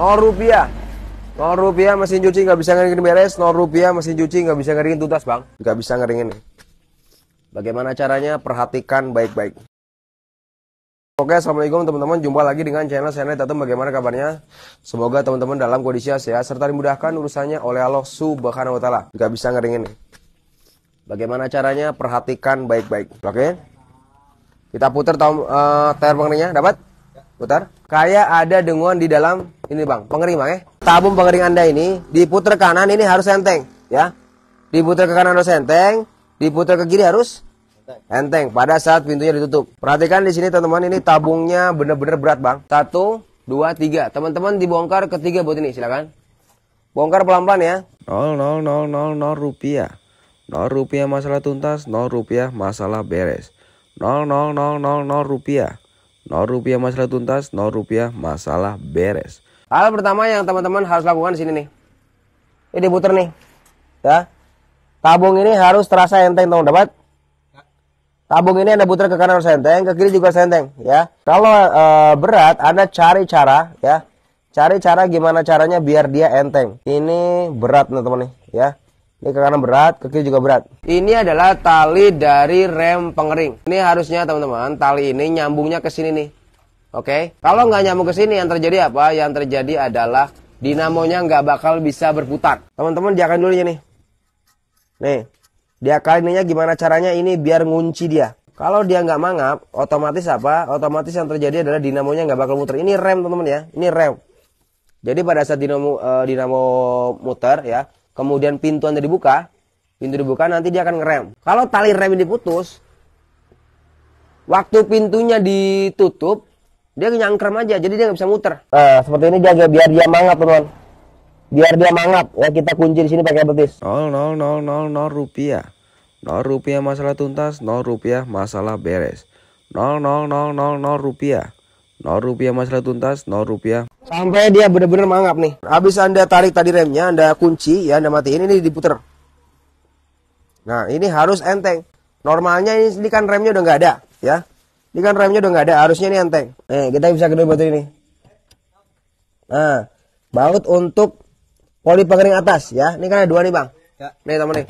nol rupiah nol rupiah mesin cuci nggak bisa ngeringin beres nol rupiah mesin cuci nggak bisa ngeringin tuntas bang nggak bisa ngeringin bagaimana caranya perhatikan baik-baik Oke, Assalamualaikum teman-teman. Jumpa lagi dengan channel saya, Tatum. Bagaimana kabarnya? Semoga teman-teman dalam kondisi sehat serta dimudahkan urusannya oleh Allah Subhanahu wa taala. Gak bisa ngeringin. Bagaimana caranya? Perhatikan baik-baik. Oke. Kita putar uh, tayar dapat? putar. Kayak ada dengon di dalam ini bang, pengering bang ya. Tabung pengering anda ini diputar kanan ini harus enteng ya. Diputar ke kanan harus enteng, diputar ke kiri harus enteng. Pada saat pintunya ditutup. Perhatikan di sini teman-teman ini tabungnya benar-benar berat bang. Satu, dua, tiga. Teman-teman dibongkar ketiga buat ini silakan. Bongkar pelan-pelan ya. Nol nol nol nol nol rupiah. Nol rupiah masalah tuntas, Nol rupiah masalah beres. Nol nol nol nol nol rupiah. 0 rupiah masalah tuntas, 0 rupiah masalah beres. Hal pertama yang teman-teman harus lakukan di sini nih. Ini diputer nih. Ya. Tabung ini harus terasa enteng, teman dapat? Tabung ini Anda putar ke kanan harus enteng, ke kiri juga senteng, ya. Kalau e, berat, Anda cari cara, ya. Cari cara gimana caranya biar dia enteng. Ini berat, teman-teman nih, ya. Ini ke kanan berat, ke kiri juga berat. Ini adalah tali dari rem pengering. Ini harusnya teman-teman, tali ini nyambungnya ke sini nih. Oke, okay? kalau nggak nyambung ke sini yang terjadi apa? Yang terjadi adalah dinamonya nggak bakal bisa berputar. Teman-teman diakan dulu ya nih. Nih, diakalinnya gimana caranya ini biar ngunci dia. Kalau dia nggak mangap, otomatis apa? Otomatis yang terjadi adalah dinamonya nggak bakal muter. Ini rem teman-teman ya, ini rem. Jadi pada saat dinamo, uh, dinamo muter ya, kemudian pintu Anda dibuka, pintu dibuka nanti dia akan ngerem. Kalau tali rem ini putus, waktu pintunya ditutup, dia nyangkrem aja, jadi dia nggak bisa muter. Nah, seperti ini jaga biar dia mangap, teman. Biar dia mangap, ya kita kunci di sini pakai betis. 0, 0, 0, 0, 0 rupiah. 0 rupiah masalah tuntas, 0 rupiah masalah beres. 0, 0, 0, 0, 0 rupiah. 0 rupiah masalah tuntas, 0 rupiah sampai dia benar-benar mangap nih. Habis Anda tarik tadi remnya, Anda kunci ya, Anda matiin ini diputer. Nah, ini harus enteng. Normalnya ini, ini kan remnya udah nggak ada, ya. Ini kan remnya udah nggak ada, harusnya ini enteng. Eh, kita bisa kedua baterai ini. Nah, baut untuk poli pengering atas ya. Ini kan ada dua nih, Bang. Ya. Nih, teman nih.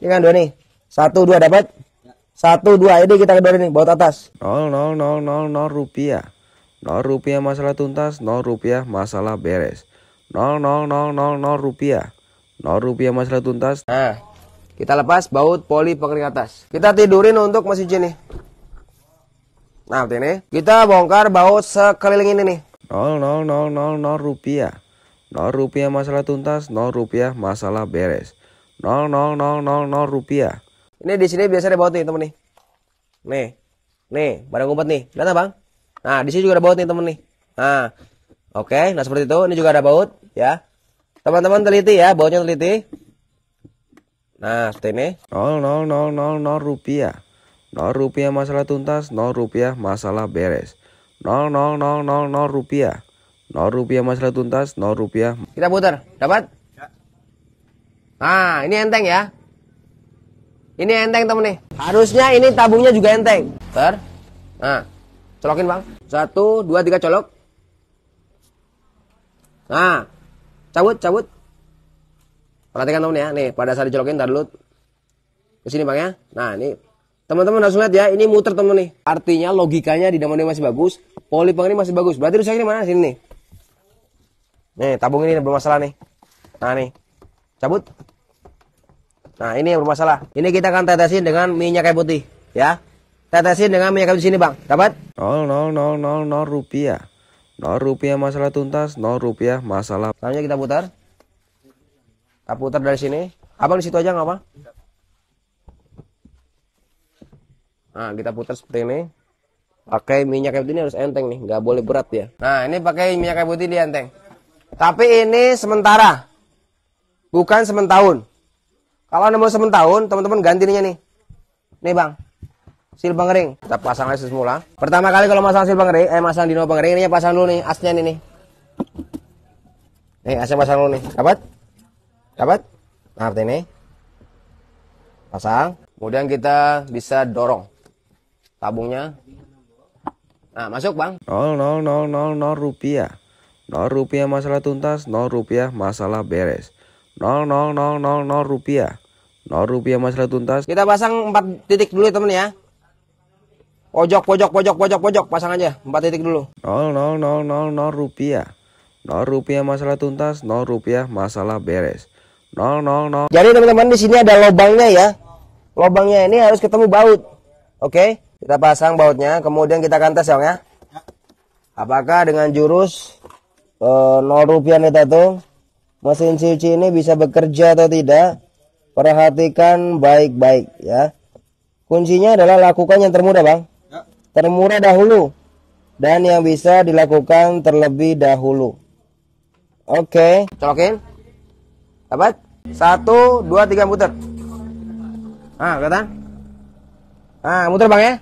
Ini kan dua nih. Satu, dua dapat. Ya. Satu, dua. Ini kita kedua nih, baut atas. Nol, nol, nol, nol, nol rupiah. 0 rupiah masalah tuntas, 0 rupiah masalah beres. 0 0 0 0 0 rupiah. 0 rupiah masalah tuntas. Nah, kita lepas baut poli pengering atas. Kita tidurin untuk mesin ini. Nah, ini kita bongkar baut sekeliling ini nih. 0 0 0 0 0 rupiah. 0 rupiah masalah tuntas, 0 rupiah masalah beres. 0 0 0 0 0 rupiah. Ini di sini biasanya baut nih, temen nih. Nih. Nih, barang umpet nih. Lihat, Bang. Nah, di sini juga ada baut nih teman nih. Nah, oke. Okay. Nah, seperti itu. Ini juga ada baut ya. Teman-teman teliti ya, bautnya teliti. Nah, seperti ini. 0, 0, 0, 0, 0 rupiah. 0 rupiah masalah tuntas, 0 rupiah masalah beres. 0, 0, 0, 0, 0 rupiah. 0 rupiah masalah tuntas, 0 rupiah. Kita putar, dapat? Ya. Nah, ini enteng ya. Ini enteng teman nih. Harusnya ini tabungnya juga enteng. Ter. Nah. Colokin bang. Satu, dua, tiga colok. Nah, cabut, cabut. Perhatikan teman ya, nih pada saat dicolokin tar dulu ke sini bang ya. Nah ini teman-teman langsung lihat ya, ini muter teman nih. Artinya logikanya di dalamnya masih bagus, poli ini masih bagus. Berarti rusak ini mana? Sini nih. Nih tabung ini bermasalah nih. Nah nih, cabut. Nah ini yang bermasalah. Ini kita akan tetesin dengan minyak kayu putih ya tetesin dengan minyak kayu di sini bang dapat 0 0 0 0 0 rupiah 0 rupiah masalah tuntas 0 rupiah masalah selanjutnya kita putar kita putar dari sini abang di situ aja nggak apa nah kita putar seperti ini pakai minyak kayu ini harus enteng nih nggak boleh berat ya nah ini pakai minyak kayu putih di enteng tapi ini sementara bukan sementahun kalau nemu sementahun teman-teman gantinya nih nih bang silbang ring kita pasang lagi semula pertama kali kalau masang silbang ring eh masang dino pengering ini pasang dulu nih asnya ini nih nih asnya pasang dulu nih dapat dapat nah seperti ini pasang kemudian kita bisa dorong tabungnya nah masuk bang 0 0 0 0 0 rupiah 0 rupiah masalah tuntas 0 rupiah masalah beres 0 0 0 0 0 rupiah 0 rupiah masalah tuntas kita pasang 4 titik dulu ya temen ya Pojok, pojok, pojok, pojok, pojok. Pasang aja. empat titik dulu. Nol nol nol nol 0 rupiah. nol rupiah masalah tuntas, nol rupiah masalah beres. Nol nol nol. Jadi teman-teman di sini ada lobangnya ya. Lobangnya ini harus ketemu baut. Oke, kita pasang bautnya. Kemudian kita akan tes ya, ya. Apakah dengan jurus uh, eh, 0 rupiah kita tuh mesin cuci ini bisa bekerja atau tidak? Perhatikan baik-baik ya. Kuncinya adalah lakukan yang termudah, Bang termurah dahulu dan yang bisa dilakukan terlebih dahulu. Oke, okay. colokin. Dapat? Satu, dua, tiga, muter. Ah, kelihatan? Ah, muter bang ya?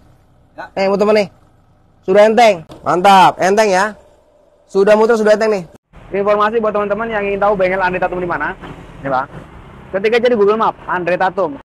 ya. Eh, muter mana nih? Sudah enteng. Mantap, enteng ya. Sudah muter, sudah enteng nih. Informasi buat teman-teman yang ingin tahu bengkel Andre Tatum di mana. Ini bang. Ketika jadi Google Map, Andre Tatum.